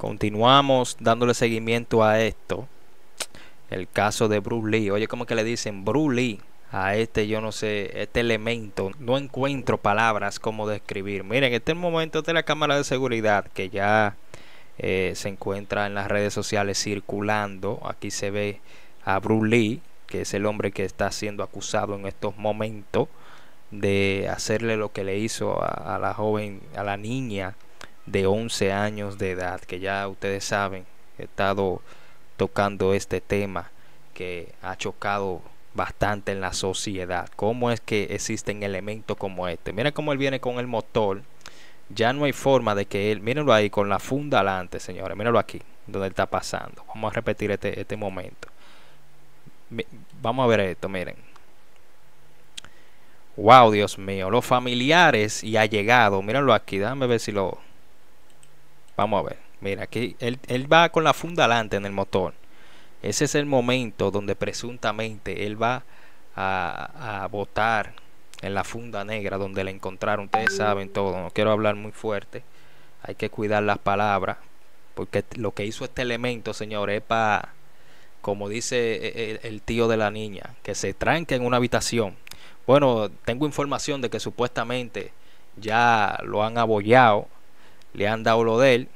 Continuamos dándole seguimiento a esto. El caso de Bruce Lee. Oye, como que le dicen Bruce Lee a este, yo no sé, este elemento. No encuentro palabras como describir. Miren, este momento de la cámara de seguridad que ya eh, se encuentra en las redes sociales circulando. Aquí se ve a Bruce Lee, que es el hombre que está siendo acusado en estos momentos de hacerle lo que le hizo a la joven, a la niña de 11 años de edad, que ya ustedes saben, he estado tocando este tema que ha chocado bastante en la sociedad. ¿Cómo es que existen elementos como este? Miren cómo él viene con el motor. Ya no hay forma de que él, mírenlo ahí con la funda adelante, señores, mírenlo aquí, donde él está pasando. Vamos a repetir este, este momento. Vamos a ver esto, miren. Wow, Dios mío, los familiares y allegados, mírenlo aquí, déjame ver si lo, Vamos a ver. Mira, aquí él, va con la funda adelante en el motor. Ese es el momento donde presuntamente él va a, a botar en la funda negra donde la encontraron. Ustedes saben todo, no quiero hablar muy fuerte. Hay que cuidar las palabras. Porque lo que hizo este elemento, señores, es para, como dice eh, eh, el, tío de la niña, que se tranque en una habitación. Bueno, tengo información de que supuestamente ya lo han abollado le han dado lo de él.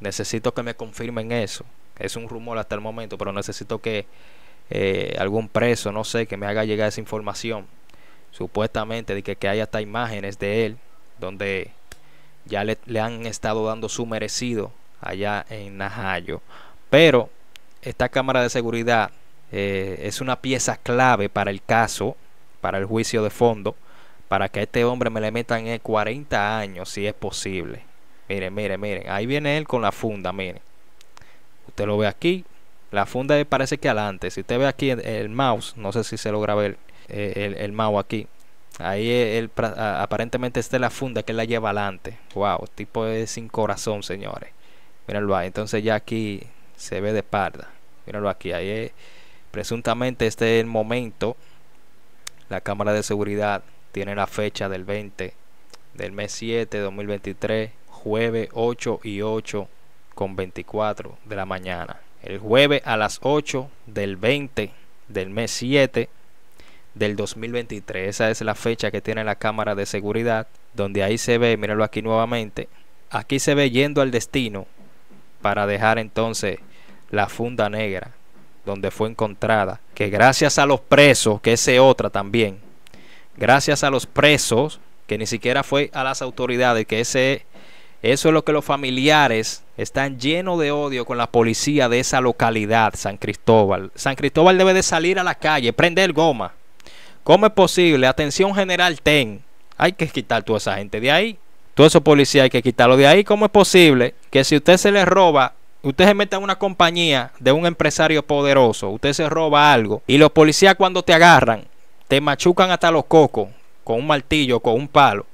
Necesito que me confirmen eso. Es un rumor hasta el momento, pero necesito que eh, algún preso, no sé, que me haga llegar esa información. Supuestamente, de que, hay hasta imágenes de él, donde ya le, han estado dando su merecido allá en Najayo. Pero esta cámara de seguridad eh, es una pieza clave para el caso, para el juicio de fondo, para que a este hombre me le metan eh, en 40 años, si es posible. Miren, miren, miren. Ahí viene él con la funda, miren. Usted lo ve aquí. La funda parece que adelante. Si usted ve aquí el, mouse, no sé si se logra ver eh, el, mouse aquí. Ahí e, aparentemente está la funda que él la lleva adelante. Wow, tipo sin corazón, señores. Mírenlo ahí. Entonces ya aquí se ve de parda, Mírenlo aquí. Ahí presuntamente este es el momento. La cámara de seguridad tiene la fecha del 20 del mes 7 de 2023 jueves 8 y 8 con 24 de la mañana. El jueves a las 8 del 20 del mes 7 del 2023. Esa es la fecha que tiene la cámara de seguridad, donde ahí se ve, mírenlo aquí nuevamente, aquí se ve yendo al destino para dejar entonces la funda negra donde fue encontrada, que gracias a los presos, que ese otra también, gracias a los presos, que ni siquiera fue a las autoridades, que ese eso es lo que los familiares están llenos de odio con la policía de esa localidad, San Cristóbal. San Cristóbal debe de salir a la calle, prender goma. ¿Cómo es posible? Atención general, ten. Hay que quitar toda esa gente de ahí. Todo esos policía hay que quitarlo de ahí. ¿Cómo es posible que si usted se le roba, usted se meta en una compañía de un empresario poderoso, usted se roba algo y los policías cuando te agarran, te machucan hasta los cocos con un martillo, con un palo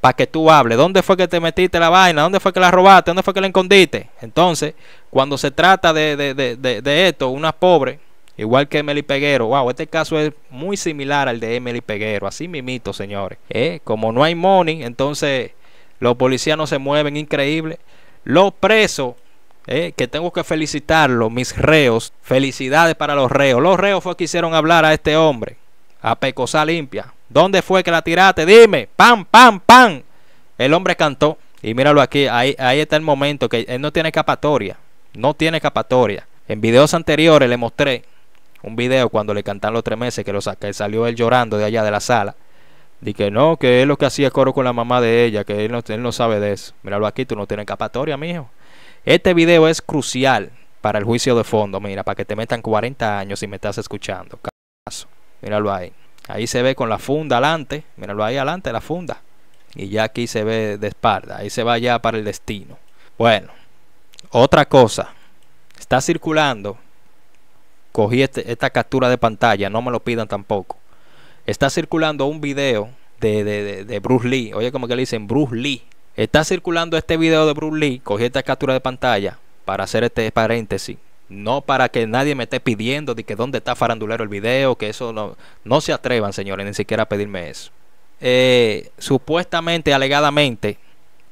para que tú hables. ¿Dónde fue que te metiste la vaina? ¿Dónde fue que la robaste? ¿Dónde fue que la escondiste? Entonces, cuando se trata de, de, de, de esto, una pobre, igual que Emily Peguero, wow, este caso es muy similar al de Emily Peguero, así mimito, señores. Eh, como no hay money, entonces los policías no se mueven, increíble. Los presos eh, que tengo que felicitarlos, mis reos. Felicidades para los reos. Los reos fue que hicieron hablar a este hombre a limpia. ¿Dónde fue que la tiraste? Dime, pam, pam, pam. El hombre cantó. Y míralo aquí, ahí, está el momento que él no tiene capatoria, No tiene capatoria. En videos anteriores le mostré un video cuando le cantaron los tres meses que, salió él llorando de allá de la sala. Dije, no, que él lo que hacía coro con la mamá de ella, que él no, sabe de eso. Míralo aquí, tú no tienes escapatoria, mijo. Este video es crucial para el juicio de fondo, mira, para que te metan 40 años si me estás escuchando. Míralo ahí. Ahí se ve con la funda adelante. Míralo ahí adelante, la funda. Y ya aquí se ve de espalda. Ahí se va ya para el destino. Bueno, otra cosa. Está circulando. Cogí este, esta captura de pantalla. No me lo pidan tampoco. Está circulando un video de, de, de Bruce Lee. Oye, como que le dicen Bruce Lee. Está circulando este video de Bruce Lee. Cogí esta captura de pantalla para hacer este paréntesis. No para que nadie me esté pidiendo de que dónde está farandulero el video, que eso no, no se atrevan, señores, ni siquiera a pedirme eso. Eh, supuestamente, alegadamente,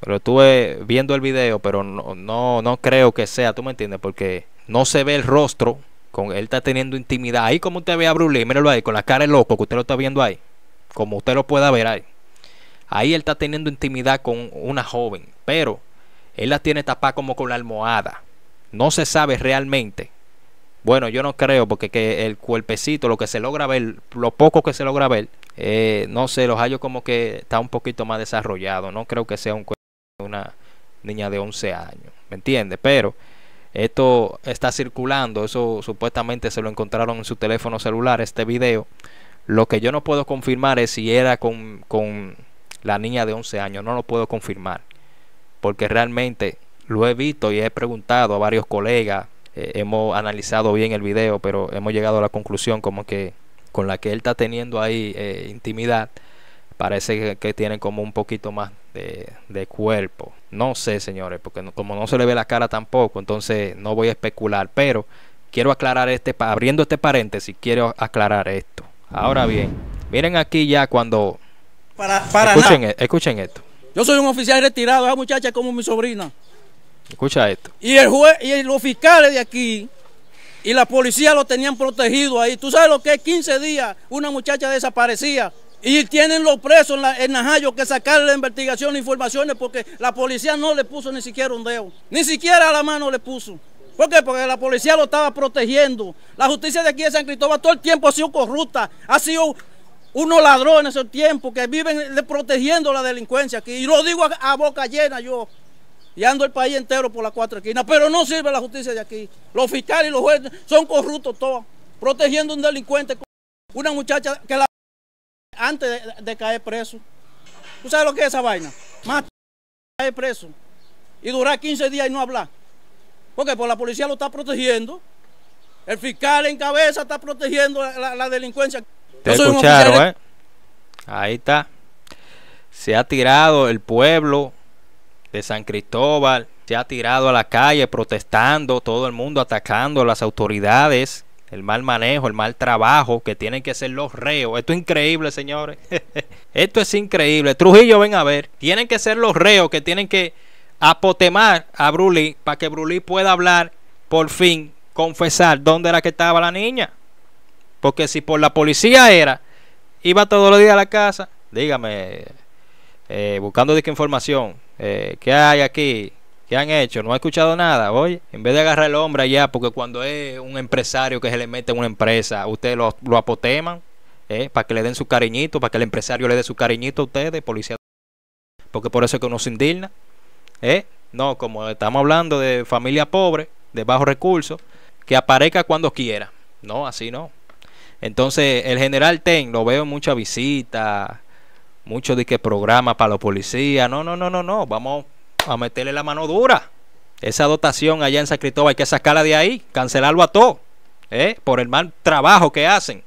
pero estuve viendo el video, pero no, no, no creo que sea, tú me entiendes, porque no se ve el rostro, con él está teniendo intimidad. Ahí como usted ve a Brulé, míralo ahí, con la cara de loco que usted lo está viendo ahí, como usted lo pueda ver ahí. Ahí él está teniendo intimidad con una joven, pero él la tiene tapada como con la almohada no se sabe realmente. Bueno, yo no creo porque el cuerpecito, lo que se logra ver, lo poco que se logra ver, eh, no sé, los hallos como que está un poquito más desarrollado. No creo que sea un de una niña de 11 años, ¿me entiendes? Pero esto está circulando, eso supuestamente se lo encontraron en su teléfono celular, este video. Lo que yo no puedo confirmar es si era con, con la niña de 11 años, no lo puedo confirmar. Porque realmente lo he visto y he preguntado a varios colegas, eh, hemos analizado bien el video, pero hemos llegado a la conclusión como que con la que él está teniendo ahí eh, intimidad, parece que, tienen como un poquito más de, cuerpo. No sé, señores, porque como no se le ve la cara tampoco, entonces no voy a especular, pero quiero aclarar este, abriendo este paréntesis, quiero aclarar esto. Ahora bien, miren aquí ya cuando... escuchen, e, escuchen esto. Yo soy un oficial retirado, esa ah, muchacha como mi sobrina. Escucha esto. Y el y los fiscales de aquí y la policía lo tenían protegido ahí. Tú sabes lo que es 15 días una muchacha desaparecía. Y tienen los presos en, Najayo que sacarle la investigación, informaciones, porque la policía no le puso ni siquiera un dedo. Ni siquiera la mano le puso. ¿Por qué? Porque la policía lo estaba protegiendo. La justicia de aquí de San Cristóbal todo el tiempo ha sido corrupta. Ha sido unos ladrones ese tiempo que viven protegiendo la delincuencia aquí. Y lo digo a boca llena yo y ando el país entero por las cuatro esquinas, pero no sirve la justicia de aquí. Los fiscales y los jueces son corruptos todos, protegiendo a un delincuente, una muchacha que la antes de, caer preso. ¿Tú sabes lo que es esa vaina? Más caer preso y durar 15 días y no hablar. Porque pues la policía lo está protegiendo, el fiscal en cabeza está protegiendo la, la delincuencia. Te escucharon, ¿eh? Ahí está. Se ha tirado el pueblo de San Cristóbal se ha tirado a la calle protestando, todo el mundo atacando a las autoridades, el mal manejo, el mal trabajo que tienen que ser los reos. Esto es increíble, señores. Esto es increíble. Trujillo, ven a ver. Tienen que ser los reos que tienen que apotemar a Brulí para que Brulí pueda hablar, por fin, confesar dónde era que estaba la niña. Porque si por la policía era, iba todos los días a la casa. Dígame, eh, buscando de qué información, eh, qué hay aquí, qué han hecho, no ha escuchado nada. Oye, en vez de agarrar el hombre allá, porque cuando es un empresario que se le mete en una empresa, ustedes lo, apoteman eh, para que le den su cariñito, para que el empresario le dé su cariñito a ustedes, policía. Porque por eso es que uno se indigna. Eh, no, como estamos hablando de familia pobre, de bajos recursos, que aparezca cuando quiera. No, así no. Entonces, el general Ten lo veo en muchas visitas, mucho de que programa para los policías. No, no, no, no, no. Vamos a meterle la mano dura. Esa dotación allá en San Cristóbal hay que sacarla de ahí, cancelarlo a todo, ¿eh? por el mal trabajo que hacen.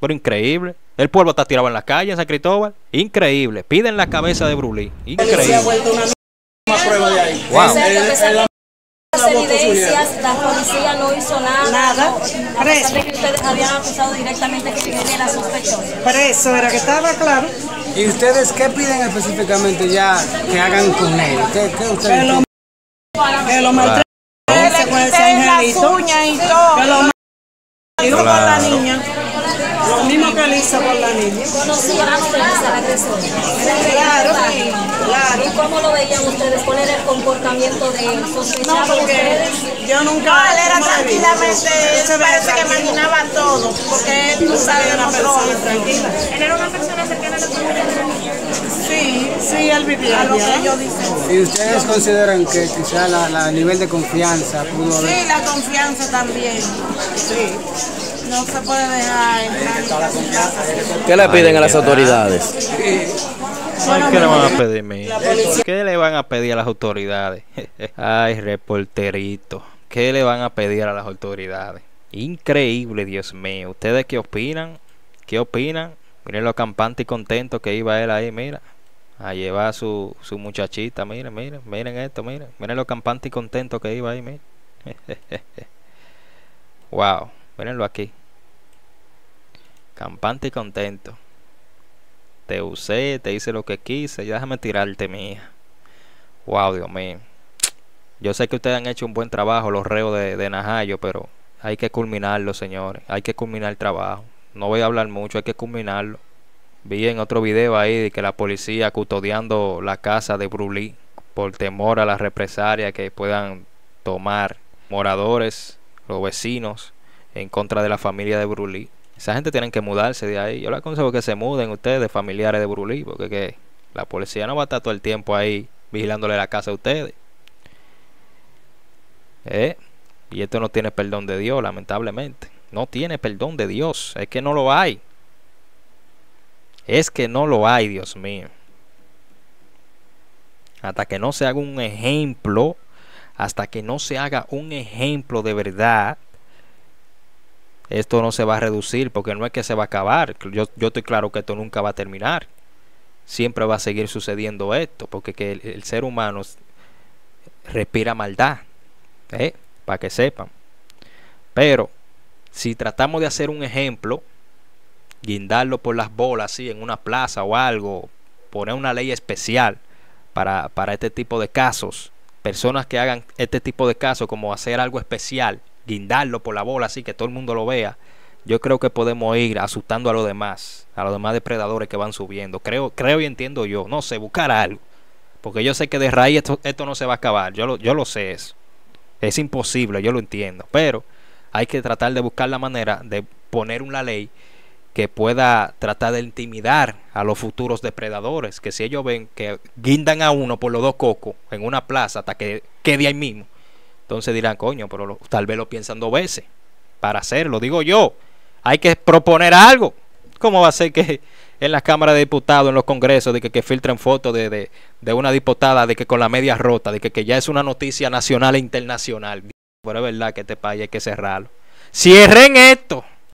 Pero increíble. El pueblo está tirado en la calle en San Cristóbal. Increíble. Piden la cabeza de Brulí. Increíble las evidencias, la policía no hizo nada. Nada. No, a pesar de que ustedes habían acusado directamente que era sospechoso. Preso, era que estaba claro. ¿Y ustedes qué piden específicamente ya que hagan con él? ¿Qué, qué ustedes que lo, que lo maltraten con ese angelito. y todo. Que lo dijo con la niña. Lo mismo que le hizo con la niña. Conocíamos a la agresora. Claro. ¿Y cómo lo veían ustedes? ¿Cuál era el comportamiento de él? No, porque yo nunca... No, él era tranquilamente, se parece que imaginaba todo, porque él no sabía una persona tranquila. Él era una persona cercana a la Sí, sí, él vivía. ¿Y ustedes consideran que quizá el la, nivel de confianza pudo haber? Sí, la confianza también. Sí no se puede dejar. ¿Qué le piden a las autoridades? ¿Qué le van a le van a pedir a las autoridades? Ay, reporterito. ¿Qué le van a pedir a las autoridades? Increíble, Dios mío. ¿Ustedes qué opinan? ¿Qué opinan? Miren lo campante y contento que iba él ahí, mira. A llevar a su, muchachita, miren, miren, miren esto, miren. Miren lo campante y contento que iba ahí, miren. wow, Mirenlo aquí. Campante y contento. Te usé, te hice lo que quise, ya déjame tirarte, mía. Wow, Dios mío. Yo sé que ustedes han hecho un buen trabajo, los reos de, Najayo, pero hay que culminarlo, señores. Hay que culminar el trabajo. No voy a hablar mucho, hay que culminarlo. Vi en otro video ahí de que la policía custodiando la casa de Brulí por temor a las represalias que puedan tomar moradores, los vecinos, en contra de la familia de Brulí. Esa gente tienen que mudarse de ahí. Yo les aconsejo que se muden ustedes, familiares de Burulí... porque la policía no va a estar todo el tiempo ahí vigilándole la casa a ustedes. Eh, y esto no tiene perdón de Dios, lamentablemente. No tiene perdón de Dios. Es que no lo hay. Es que no lo hay, Dios mío. Hasta que no se haga un ejemplo, hasta que no se haga un ejemplo de verdad esto no se va a reducir porque no es que se va a acabar. Yo, estoy claro que esto nunca va a terminar. Siempre va a seguir sucediendo esto porque el, ser humano respira maldad. ¿eh? Para que sepan. Pero si tratamos de hacer un ejemplo, guindarlo por las bolas, así en una plaza o algo, poner una ley especial para, para este tipo de casos, personas que hagan este tipo de casos, como hacer algo especial guindarlo por la bola así que todo el mundo lo vea, yo creo que podemos ir asustando a los demás, a los demás depredadores que van subiendo. Creo, creo y entiendo yo, no sé, buscar algo. Porque yo sé que de raíz esto, esto no se va a acabar, yo lo, yo lo sé eso. Es imposible, yo lo entiendo. Pero hay que tratar de buscar la manera de poner una ley que pueda tratar de intimidar a los futuros depredadores, que si ellos ven que guindan a uno por los dos cocos en una plaza hasta que quede ahí mismo, entonces dirán, coño, pero tal vez lo piensan dos veces para hacerlo. Digo yo, hay que proponer algo. ¿Cómo va a ser que en las cámaras de diputados, en los congresos, de que, que filtren fotos de, de, una diputada, de que con la media rota, de que, que ya es una noticia nacional e internacional? Pero es verdad que este país hay que cerrarlo. Cierren esto.